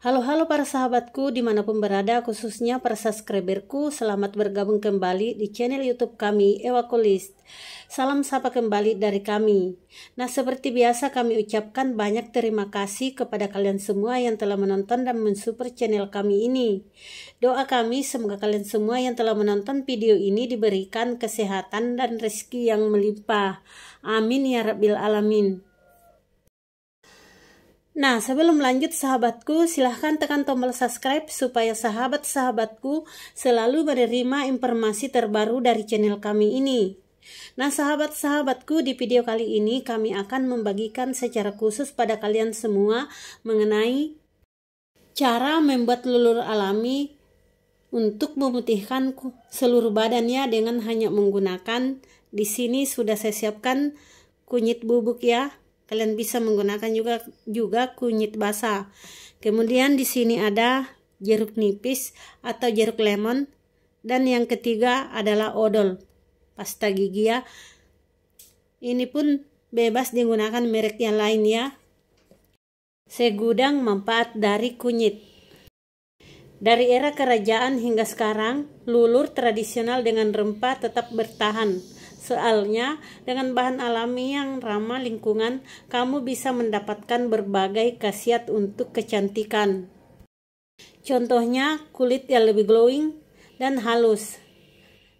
Halo-halo para sahabatku dimanapun berada khususnya para subscriberku selamat bergabung kembali di channel youtube kami Ewa Salam sapa kembali dari kami. Nah seperti biasa kami ucapkan banyak terima kasih kepada kalian semua yang telah menonton dan mensuper channel kami ini. Doa kami semoga kalian semua yang telah menonton video ini diberikan kesehatan dan rezeki yang melimpah. Amin ya Rabbil Alamin. Nah, sebelum lanjut sahabatku, silahkan tekan tombol subscribe supaya sahabat-sahabatku selalu menerima informasi terbaru dari channel kami ini. Nah, sahabat-sahabatku, di video kali ini kami akan membagikan secara khusus pada kalian semua mengenai cara membuat lulur alami untuk memutihkan seluruh badannya dengan hanya menggunakan di sini sudah saya siapkan kunyit bubuk ya Kalian bisa menggunakan juga juga kunyit basah. Kemudian di sini ada jeruk nipis atau jeruk lemon dan yang ketiga adalah odol pasta gigi ya. Ini pun bebas digunakan merek yang lain ya. Segudang manfaat dari kunyit. Dari era kerajaan hingga sekarang, lulur tradisional dengan rempah tetap bertahan Soalnya, dengan bahan alami yang ramah lingkungan, kamu bisa mendapatkan berbagai khasiat untuk kecantikan. Contohnya, kulit yang lebih glowing dan halus.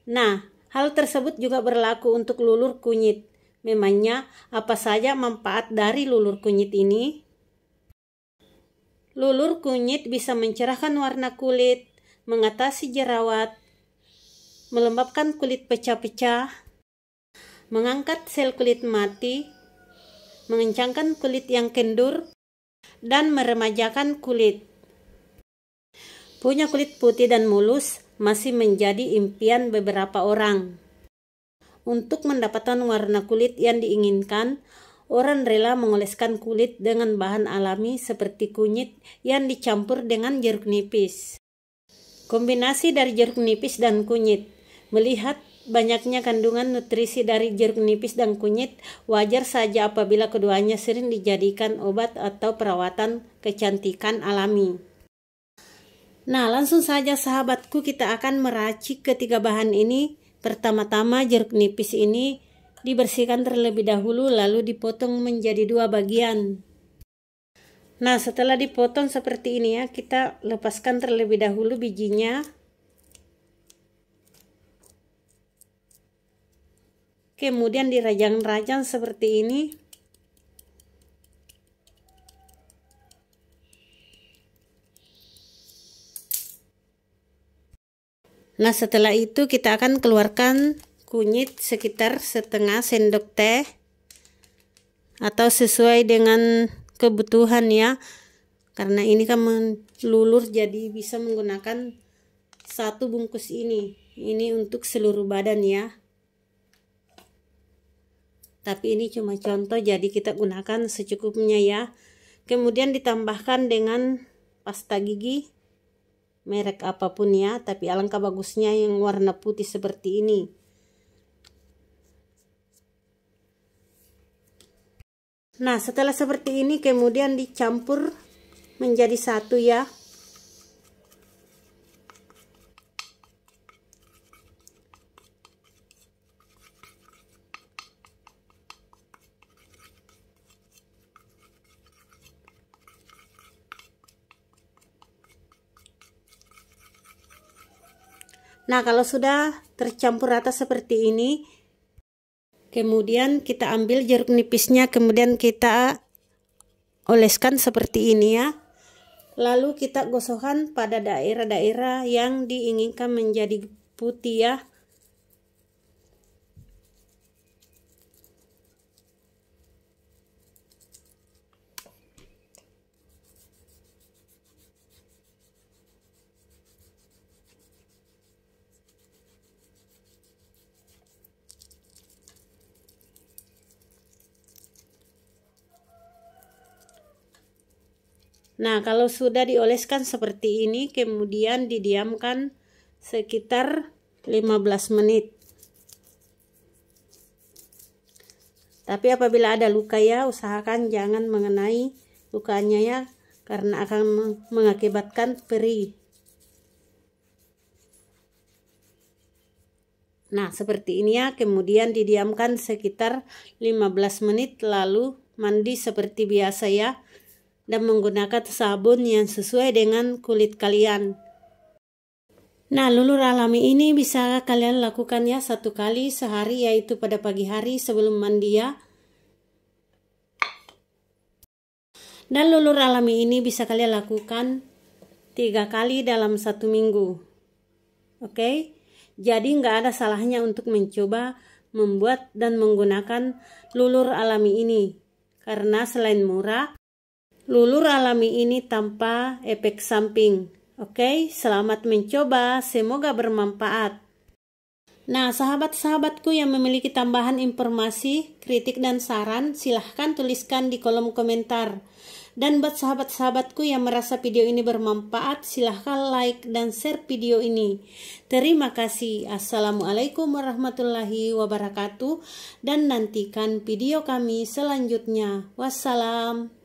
Nah, hal tersebut juga berlaku untuk lulur kunyit. Memangnya, apa saja manfaat dari lulur kunyit ini? Lulur kunyit bisa mencerahkan warna kulit, mengatasi jerawat, melembabkan kulit pecah-pecah, mengangkat sel kulit mati, mengencangkan kulit yang kendur, dan meremajakan kulit. Punya kulit putih dan mulus masih menjadi impian beberapa orang. Untuk mendapatkan warna kulit yang diinginkan, orang rela mengoleskan kulit dengan bahan alami seperti kunyit yang dicampur dengan jeruk nipis. Kombinasi dari jeruk nipis dan kunyit melihat banyaknya kandungan nutrisi dari jeruk nipis dan kunyit, wajar saja apabila keduanya sering dijadikan obat atau perawatan kecantikan alami. Nah, langsung saja sahabatku kita akan meracik ketiga bahan ini. Pertama-tama jeruk nipis ini dibersihkan terlebih dahulu lalu dipotong menjadi dua bagian. Nah, setelah dipotong seperti ini ya, kita lepaskan terlebih dahulu bijinya. kemudian dirajang-rajang seperti ini nah setelah itu kita akan keluarkan kunyit sekitar setengah sendok teh atau sesuai dengan kebutuhan ya karena ini kan melulur jadi bisa menggunakan satu bungkus ini ini untuk seluruh badan ya tapi ini cuma contoh jadi kita gunakan secukupnya ya. Kemudian ditambahkan dengan pasta gigi merek apapun ya, tapi alangkah bagusnya yang warna putih seperti ini. Nah, setelah seperti ini kemudian dicampur menjadi satu ya. Nah, kalau sudah tercampur rata seperti ini, kemudian kita ambil jeruk nipisnya, kemudian kita oleskan seperti ini ya. Lalu kita gosokkan pada daerah-daerah yang diinginkan menjadi putih ya. Nah, kalau sudah dioleskan seperti ini, kemudian didiamkan sekitar 15 menit. Tapi apabila ada luka ya, usahakan jangan mengenai lukanya ya, karena akan mengakibatkan perih. Nah, seperti ini ya. Kemudian didiamkan sekitar 15 menit lalu mandi seperti biasa ya dan menggunakan sabun yang sesuai dengan kulit kalian. Nah, lulur alami ini bisa kalian lakukan ya satu kali sehari yaitu pada pagi hari sebelum mandi ya. Dan lulur alami ini bisa kalian lakukan tiga kali dalam satu minggu. Oke, jadi nggak ada salahnya untuk mencoba membuat dan menggunakan lulur alami ini. Karena selain murah, lulur alami ini tanpa efek samping. Oke, selamat mencoba, semoga bermanfaat. Nah, sahabat-sahabatku yang memiliki tambahan informasi, kritik, dan saran, silahkan tuliskan di kolom komentar. Dan buat sahabat-sahabatku yang merasa video ini bermanfaat, silahkan like dan share video ini. Terima kasih. Assalamualaikum warahmatullahi wabarakatuh. Dan nantikan video kami selanjutnya. Wassalam.